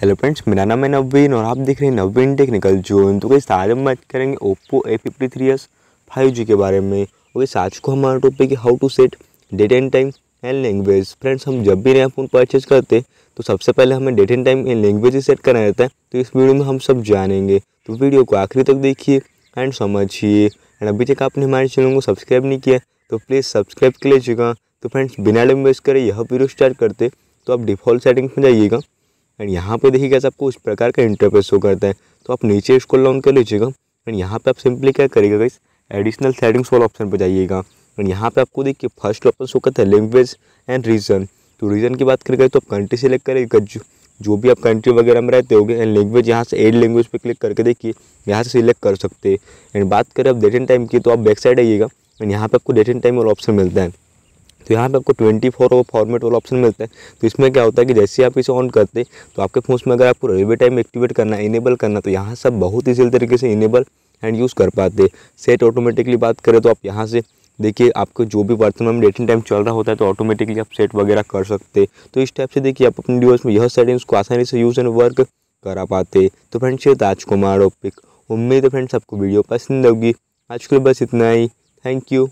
hello friends मेरा नाम है नवीन और आप देख रहे हैं नवीन टेक्निकल जोन तो कैसे आज हम बात करेंगे Oppo A fifty three S five G के बारे में ओके तो आज को हमारा टॉपिक है how to set date and time and language friends हम जब भी नया फ़ोन परचेज करते तो सबसे पहले हमें date and time and language ही सेट करना रहता है तो इस वीडियो में हम सब जानेंगे तो वीडियो को आखिरी तक देखिए एंड समझिए एंड अभी तक आपने हमारे चैनल को सब्सक्राइब नहीं किया तो प्लीज़ सब्सक्राइब कर लीजिएगा तो फ्रेंड्स बिना टाइम वेस्ट करें यह वीडियो स्टार्ट करते तो आप डिफ़ॉल्ट सेटिंग्स में जाइएगा एंड यहाँ पे देखिएगा आपको उस प्रकार का इंटरफेस शो करता है तो आप नीचे इसको लॉन्ग कर लीजिएगा एंड यहाँ पे आप सिंपली क्या करिएगा इस एडिशनल सेटिंग्स वाला ऑप्शन पर जाइएगा एंड यहाँ पे आपको देखिए फर्स्ट ऑप्शन शो करता है लैंग्वेज एंड रीजन तो रीजन की बात करेगा तो आप कंट्री सेलेक्ट करेगा जो जो भी आप कंट्री वगैरह में रहते होगे एंड लैंग्वेज यहाँ से एड लैंग्वेज पर क्लिक करके देखिए यहाँ से सिलेक्ट कर सकते हैं एंड बात करें आप डेट एंड टाइम की तो आप बैक साइड आइएगा एंड यहाँ पर आपको डेट एंड टाइम और ऑप्शन मिलता है तो यहाँ पे आपको ट्वेंटी फोर फॉर्मेट वाला ऑप्शन मिलता है तो इसमें क्या होता है कि जैसे आप इसे ऑन करते तो आपके फोन में अगर आपको रेलवे टाइम एक्टिवेट करना इनेबल करना तो यहाँ सब बहुत ईजिल तरीके से इनेबल एंड यूज़ कर पाते सेट ऑटोमेटिकली बात करें तो आप यहाँ से देखिए आपको जो भी वर्तमान में डेटिंग टाइम चल रहा होता है तो ऑटोमेटिकली आप सेट वगैरह कर सकते तो इस टाइप से देखिए आप अपने डिवाइस में यह सेटिंग्स को आसानी से यूज़ एंड वर्क करा पाते तो फ्रेंड्स ये ताज कुमार ओपिक उम्मीद है फ्रेंड्स आपको वीडियो पसंद होगी आज के लिए बस इतना ही थैंक यू